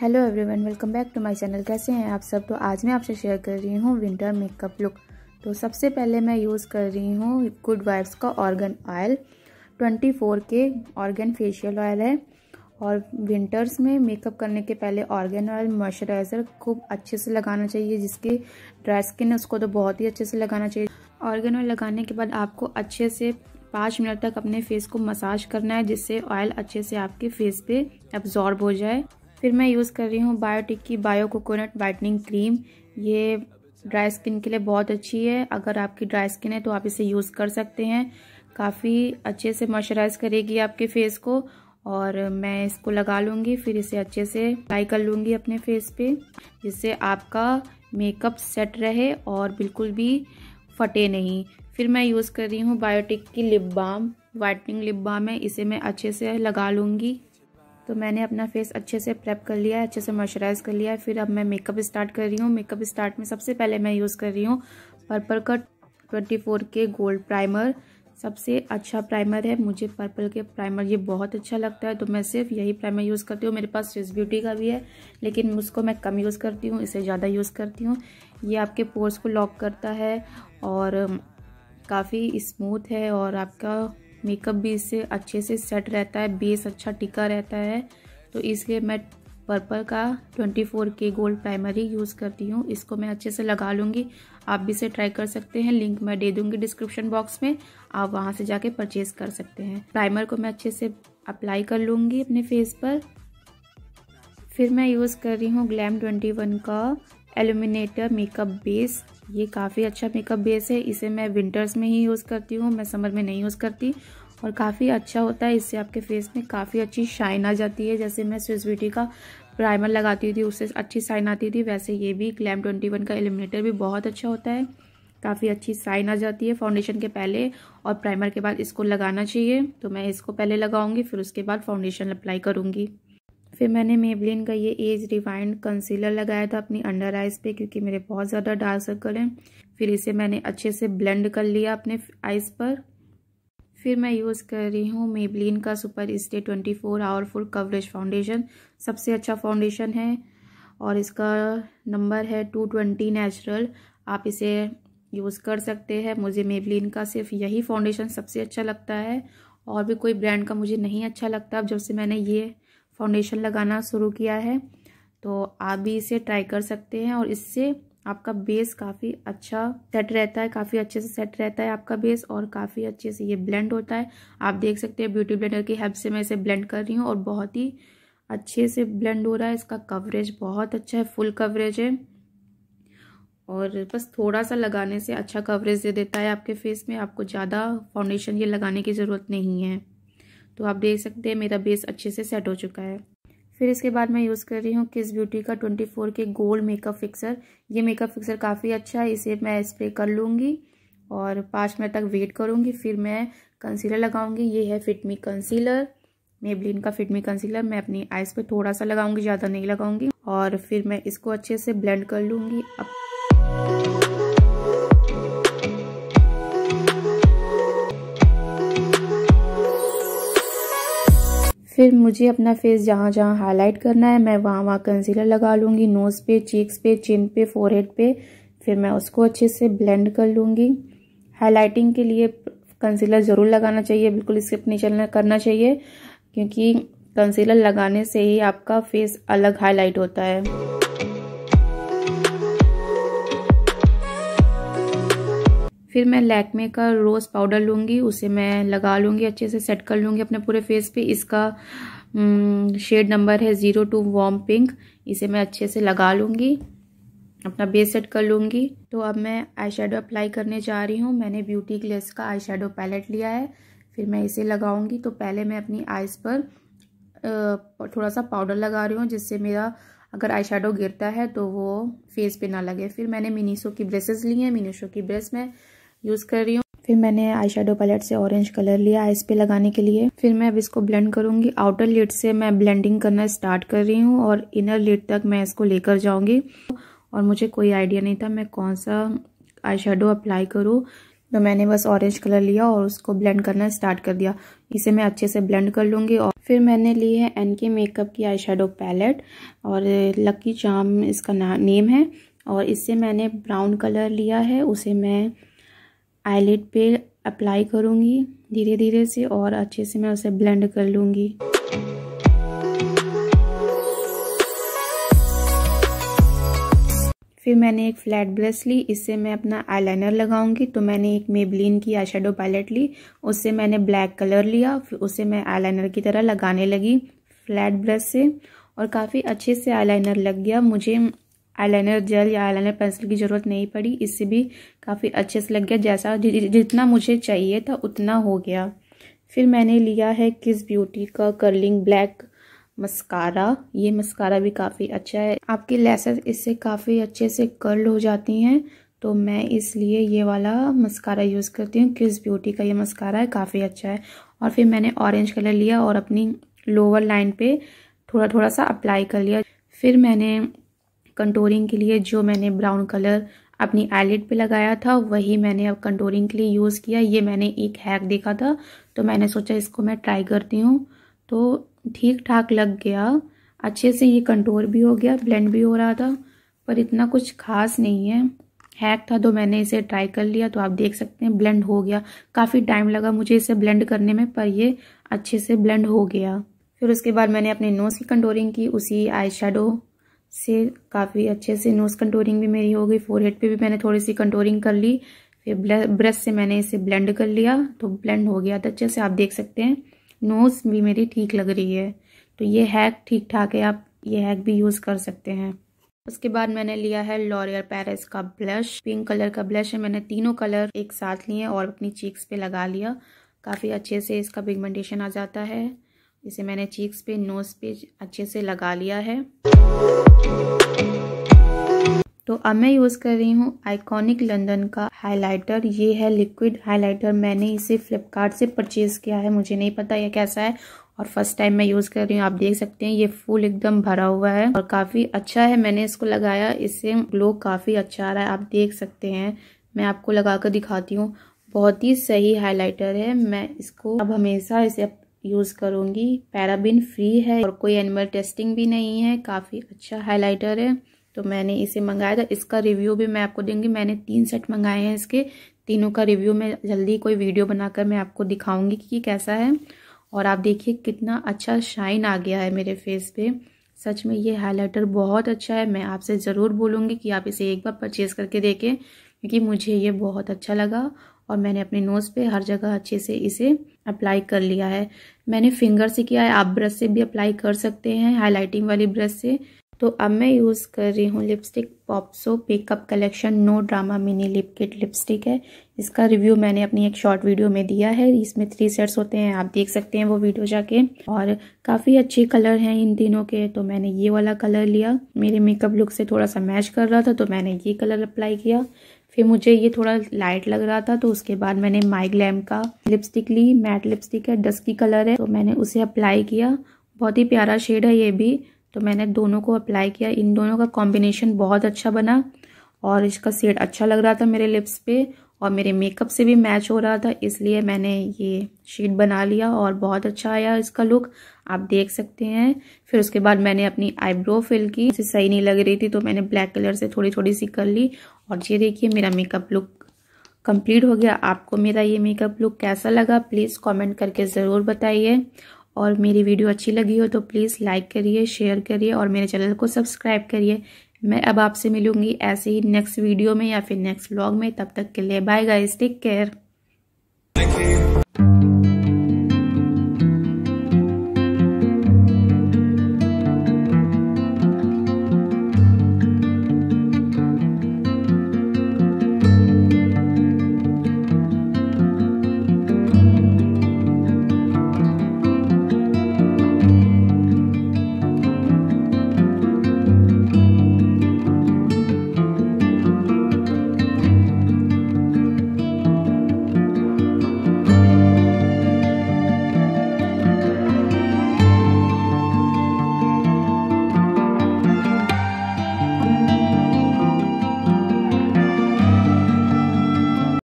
hello everyone welcome back to my channel कैसे हैं आप सब तो आज मैं आपसे शेयर कर रही हूँ विंटर मेकअप लुक तो सबसे पहले मैं यूज़ कर रही हूँ गुड वाइब्स का ऑर्गन ऑयल 24 के ऑर्गन फेशियल ऑयल है और विंटर्स में मेकअप करने के पहले ऑर्गन ऑयल मॉइस्चराइज़र खूब अच्छे से लगाना चाहिए जिसकी ड्राई स्किन है उसको तो बहुत ही अच्छे से लगाना चाहिए ऑर्गन ऑयल लगाने के बाद आपको अच्छे से पाँच मिनट तक अपने फेस को मसाज करना है जिससे ऑयल अच्छे से आपके फेस पे एब्जॉर्ब हो जाए फिर मैं यूज़ कर रही हूँ बायोटिक की बायो कोकोनट वाइटनिंग क्रीम ये ड्राई स्किन के लिए बहुत अच्छी है अगर आपकी ड्राई स्किन है तो आप इसे यूज़ कर सकते हैं काफ़ी अच्छे से मॉइस्चराइज करेगी आपके फेस को और मैं इसको लगा लूँगी फिर इसे अच्छे से अप्लाई कर लूँगी अपने फेस पे जिससे आपका मेकअप सेट रहे और बिल्कुल भी फटे नहीं फिर मैं यूज़ कर रही हूँ बायोटिक की lip balm whitening lip balm है इसे मैं अच्छे से लगा लूँगी तो मैंने अपना फेस अच्छे से प्रेप कर लिया है अच्छे से मॉइस्चराइज़ कर लिया है फिर अब मैं मेकअप स्टार्ट कर रही हूँ मेकअप स्टार्ट में सबसे पहले मैं यूज़ कर रही हूँ पर्पल का twenty four K gold primer सबसे अच्छा प्राइमर है मुझे पर्पल के प्राइमर ये बहुत अच्छा लगता है तो मैं सिर्फ यही प्राइमर यूज़ करती हूँ मेरे पास रिस ब्यूटी का भी है लेकिन उसको मैं कम यूज़ करती हूँ इसे ज़्यादा यूज़ करती हूँ ये आपके पोर्स को लॉक करता है और काफ़ी स्मूथ है और आपका मेकअप भी इससे अच्छे से सेट रहता है बेस अच्छा टिका रहता है तो इसलिए मैं पर्पल का 24 के गोल्ड प्राइमर ही यूज़ करती हूँ इसको मैं अच्छे से लगा लूँगी आप भी इसे ट्राई कर सकते हैं लिंक मैं दे दूँगी डिस्क्रिप्शन बॉक्स में आप वहाँ से जाके परचेज़ कर सकते हैं प्राइमर को मैं अच्छे से अप्लाई कर लूँगी अपने फेस पर फिर मैं यूज़ कर रही हूँ ग्लैम 21 का एलुमिनेटर मेकअप बेस ये काफ़ी अच्छा मेकअप बेस है इसे मैं विंटर्स में ही यूज़ करती हूँ मैं समर में नहीं यूज़ करती और काफ़ी अच्छा होता है इससे आपके फेस में काफ़ी अच्छी शाइन आ जाती है जैसे मैं स्विस ब्यूटी का प्राइमर लगाती थी उससे अच्छी शाइन आती थी वैसे ये भी ग्लैम ट्वेंटी वन का एलिमिनेटर भी बहुत अच्छा होता है काफ़ी अच्छी साइन आ जाती है फाउंडेशन के पहले और प्राइमर के बाद इसको लगाना चाहिए तो मैं इसको पहले लगाऊंगी फिर उसके बाद फाउंडेशन अप्लाई करूँगी फिर मैंने मेबलिन का ये एज रिवाइंड कंसीलर लगाया था अपनी अंडर आइज पे क्योंकि मेरे बहुत ज़्यादा डार्क सर्कल हैं फिर इसे मैंने अच्छे से ब्लेंड कर लिया अपने आइज पर फिर मैं यूज़ कर रही हूँ मेबलिन का super stay twenty four hour full coverage foundation सबसे अच्छा फाउंडेशन है और इसका नंबर है टू ट्वेंटी नेचुरल आप इसे यूज़ कर सकते हैं मुझे मेबलिन का सिर्फ यही फाउंडेशन सबसे अच्छा लगता है और भी कोई ब्रांड का मुझे नहीं अच्छा लगता अब जब से मैंने ये फाउंडेशन लगाना शुरू किया है तो आप भी इसे ट्राई कर सकते हैं और इससे आपका बेस काफ़ी अच्छा सेट रहता है काफ़ी अच्छे से सेट रहता है आपका बेस और काफ़ी अच्छे से ये ब्लेंड होता है आप देख सकते हैं ब्यूटी ब्लेंडर की हेल्प से मैं इसे ब्लेंड कर रही हूँ और बहुत ही अच्छे से ब्लेंड हो रहा है इसका कवरेज बहुत अच्छा है फुल कवरेज है और बस थोड़ा सा लगाने से अच्छा कवरेज दे देता है आपके फेस में आपको ज़्यादा फाउंडेशन ये लगाने की ज़रूरत नहीं है तो आप देख सकते हैं मेरा बेस अच्छे से सेट हो चुका है फिर इसके बाद मैं यूज़ कर रही हूँ किस ब्यूटी का 24 के गोल्ड मेकअप फिक्सर ये मेकअप फिक्सर काफ़ी अच्छा है इसे मैं स्प्रे कर लूँगी और पाँच मिनट तक वेट करूँगी फिर मैं कंसीलर लगाऊँगी ये है फिटमी कंसीलर मेबलिन का फिटमी कंसीलर मैं अपनी आइज़ पर थोड़ा सा लगाऊंगी ज़्यादा नहीं लगाऊंगी और फिर मैं इसको अच्छे से ब्लेंड कर लूँगी अब फिर मुझे अपना फेस जहाँ जहाँ हाईलाइट करना है मैं वहाँ वहाँ कंसीलर लगा लूँगी नोज़ पे चीक्स पे चिन पे फोरहेड पे फिर मैं उसको अच्छे से ब्लेंड कर लूँगी हाईलाइटिंग के लिए कंसीलर ज़रूर लगाना चाहिए बिल्कुल स्किप नहीं चलना करना चाहिए क्योंकि कंसीलर लगाने से ही आपका फेस अलग हाईलाइट होता है फिर मैं लैकमे का रोज़ पाउडर लूँगी उसे मैं लगा लूँगी अच्छे से सेट कर लूँगी अपने पूरे फेस पे इसका शेड नंबर है ज़ीरो टू वॉम पिंक इसे मैं अच्छे से लगा लूँगी अपना बेस सेट कर लूँगी तो अब मैं आई शेडो अप्लाई करने जा रही हूँ मैंने ब्यूटी क्लेस का आई शेडो पैलेट लिया है फिर मैं इसे लगाऊँगी तो पहले मैं अपनी आइज़ पर थोड़ा सा पाउडर लगा रही हूँ जिससे मेरा अगर आई गिरता है तो वो फेस पे ना लगे फिर मैंने मिनीसो की ब्रेसेस ली हैं मिनीसो की ब्रेस में यूज़ कर रही हूँ फिर मैंने आई शेडो पैलेट से ऑरेंज कलर लिया आइस पे लगाने के लिए फिर मैं अब इसको ब्लेंड करूंगी आउटर लिड से मैं ब्लेंडिंग करना स्टार्ट कर रही हूँ और इनर लिड तक मैं इसको लेकर जाऊंगी और मुझे कोई आइडिया नहीं था मैं कौन सा आई शेडो अप्लाई करूँ तो मैंने बस ऑरेंज कलर लिया और उसको ब्लेंड करना स्टार्ट कर दिया इसे मैं अच्छे से ब्लेंड कर लूँगी और फिर मैंने ली है एन के मेकअप की आई शेडो पैलेट और लकी चाम इसका नेम है और इससे मैंने ब्राउन कलर लिया है उसे मैं आईलेट पे अप्लाई करूँगी धीरे धीरे से और अच्छे से मैं उसे ब्लेंड कर लूँगी फिर मैंने एक फ्लैट ब्रश ली इससे मैं अपना आईलाइनर लगाऊंगी तो मैंने एक मेबलिन की आई शेडो पैलेट ली उससे मैंने ब्लैक कलर लिया फिर उसे मैं आईलाइनर की तरह लगाने लगी फ्लैट ब्रश से और काफ़ी अच्छे से आईलाइनर लग गया मुझे आईलाइनर जेल या आईलाइनर पेंसिल की ज़रूरत नहीं पड़ी इससे भी काफ़ी अच्छे से लग गया जैसा जितना मुझे चाहिए था उतना हो गया फिर मैंने लिया है किस ब्यूटी का कर्लिंग ब्लैक मस्कारा ये मस्कारा भी काफ़ी अच्छा है आपकी लेसेस इससे काफ़ी अच्छे से कर्ल हो जाती हैं तो मैं इसलिए ये वाला मस्कारा यूज़ करती हूँ किस ब्यूटी का ये मस्कारा है काफ़ी अच्छा है और फिर मैंने ऑरेंज कलर लिया और अपनी लोअर लाइन पे थोड़ा थोड़ा सा अप्लाई कर लिया फिर मैंने कंटोरिंग के लिए जो मैंने ब्राउन कलर अपनी आईलेट पे लगाया था वही मैंने अब कंटोरिंग के लिए यूज़ किया ये मैंने एक हैक देखा था तो मैंने सोचा इसको मैं ट्राई करती हूँ तो ठीक ठाक लग गया अच्छे से ये कंटोर भी हो गया ब्लेंड भी हो रहा था पर इतना कुछ खास नहीं है हैक था तो मैंने इसे ट्राई कर लिया तो आप देख सकते हैं ब्लेंड हो गया काफ़ी टाइम लगा मुझे इसे ब्लेंड करने में पर ये अच्छे से ब्लेंड हो गया फिर उसके बाद मैंने अपने नोज़ की कंटोरिंग की उसी आई शेडो से काफ़ी अच्छे से नोज़ कंटोरिंग भी मेरी हो गई हेड पे भी मैंने थोड़ी सी कंटोरिंग कर ली फिर ब्रश से मैंने इसे ब्लेंड कर लिया तो ब्लेंड हो गया तो अच्छे से आप देख सकते हैं नोज़ भी मेरी ठीक लग रही है तो ये हैक ठीक ठाक है आप ये हैक भी यूज़ कर सकते हैं उसके बाद मैंने लिया है लॉरियर पेरिस का ब्लश पिंक कलर का ब्लश है मैंने तीनों कलर एक साथ लिए और अपनी चीक्स पे लगा लिया काफ़ी अच्छे से इसका पिगमेंटेशन आ जाता है इसे मैंने चीक्स पे नोज़ पे अच्छे से लगा लिया है तो अब मैं यूज़ कर रही हूँ आइकॉनिक लंदन का हाइलाइटर ये है लिक्विड हाइलाइटर मैंने इसे फ्लिपकार्ट से परचेज़ किया है मुझे नहीं पता यह कैसा है और फर्स्ट टाइम मैं यूज़ कर रही हूँ आप देख सकते हैं ये फुल एकदम भरा हुआ है और काफ़ी अच्छा है मैंने इसको लगाया इससे ग्लो काफ़ी अच्छा आ रहा है आप देख सकते हैं मैं आपको लगा कर दिखाती हूँ बहुत ही सही हाइलाइटर है मैं इसको अब हमेशा इसे यूज़ करूँगी पैराबिन फ्री है और कोई एनिमल टेस्टिंग भी नहीं है काफ़ी अच्छा हाइलाइटर है तो मैंने इसे मंगाया था इसका रिव्यू भी मैं आपको दूंगी मैंने तीन सेट मंगाए हैं इसके तीनों का रिव्यू मैं जल्दी कोई वीडियो बनाकर मैं आपको दिखाऊंगी कि कैसा है और आप देखिए कितना अच्छा शाइन आ गया है मेरे फेस पे सच में ये हाइलाइटर बहुत अच्छा है मैं आपसे ज़रूर बोलूँगी कि आप इसे एक बार परचेज़ करके देखें क्योंकि मुझे ये बहुत अच्छा लगा और मैंने अपने नोज़ पे हर जगह अच्छे से इसे अप्लाई कर लिया है मैंने फिंगर से किया है आप ब्रश से भी अप्लाई कर सकते हैं हाईलाइटिंग वाली ब्रश से तो अब मैं यूज़ कर रही हूँ lipstick POPxo pickup collection no drama mini lip kit lipstick है इसका रिव्यू मैंने अपनी एक शॉर्ट वीडियो में दिया है इसमें थ्री सेट्स होते हैं आप देख सकते हैं वो वीडियो जाके और काफ़ी अच्छे कलर हैं इन तीनों के तो मैंने ये वाला कलर लिया मेरे मेकअप लुक से थोड़ा सा मैच कर रहा था तो मैंने ये कलर अप्लाई किया फिर मुझे ये थोड़ा लाइट लग रहा था तो उसके बाद मैंने माई ग्लैम का लिपस्टिक ली मैट लिपस्टिक है डस्की कलर है तो मैंने उसे अप्लाई किया बहुत ही प्यारा शेड है ये भी तो मैंने दोनों को अप्लाई किया इन दोनों का कॉम्बिनेशन बहुत अच्छा बना और इसका सेड अच्छा लग रहा था मेरे लिप्स पे और मेरे मेकअप से भी मैच हो रहा था इसलिए मैंने ये शेड बना लिया और बहुत अच्छा आया इसका लुक आप देख सकते हैं फिर उसके बाद मैंने अपनी आईब्रो फिल की इसे सही नहीं लग रही थी तो मैंने ब्लैक कलर से थोड़ी थोड़ी सी कर ली और ये देखिए मेरा मेकअप लुक कंप्लीट हो गया आपको मेरा ये मेकअप लुक कैसा लगा प्लीज़ कॉमेंट करके ज़रूर बताइए और मेरी वीडियो अच्छी लगी हो तो प्लीज़ लाइक करिए शेयर करिए और मेरे चैनल को सब्सक्राइब करिए मैं अब आपसे मिलूंगी ऐसे ही नेक्स्ट वीडियो में या फिर नेक्स्ट व्लॉग में तब तक के लिए बाय गाइस टेक केयर